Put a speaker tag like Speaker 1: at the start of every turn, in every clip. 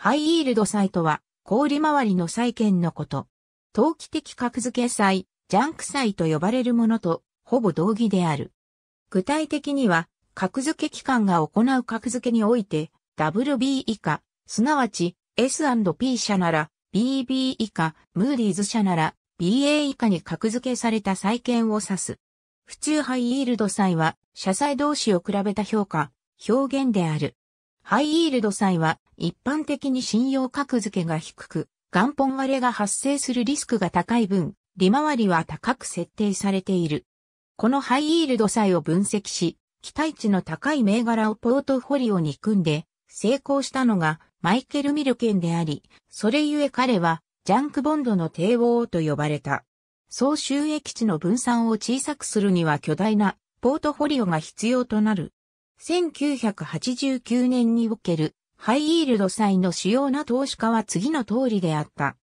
Speaker 1: ハイイールド債とは、小売回りの債券のこと。投機的格付け債、ジャンク債と呼ばれるものと、ほぼ同義である。具体的には、格付け機関が行う格付けにおいて、WB 以下、すなわち S&P 社なら BB 以下、ムーディーズ社なら BA 以下に格付けされた債券を指す。府中ハイイールド債は、社債同士を比べた評価、表現である。ハイイールド債は一般的に信用格付けが低く、元本割れが発生するリスクが高い分、利回りは高く設定されている。このハイイールド債を分析し、期待値の高い銘柄をポートフォリオに組んで、成功したのがマイケル・ミルケンであり、それゆえ彼はジャンクボンドの帝王と呼ばれた。総収益値の分散を小さくするには巨大なポートフォリオが必要となる。1989年におけるハイイールド債の主要な投資家は次の通りであった。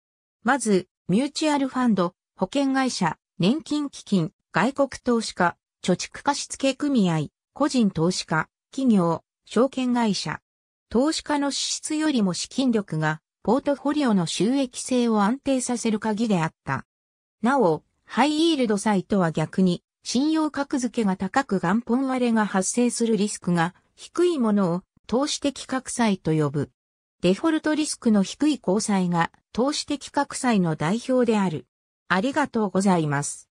Speaker 1: まず、ミューチュアルファンド、保険会社、年金基金、外国投資家、貯蓄貸付組合、個人投資家、企業、証券会社。投資家の支出よりも資金力が、ポートフォリオの収益性を安定させる鍵であった。なお、ハイイールド債とは逆に、信用格付けが高く元本割れが発生するリスクが低いものを投資的格債と呼ぶ。デフォルトリスクの低い交際が投資的格債の代表である。ありがとうございます。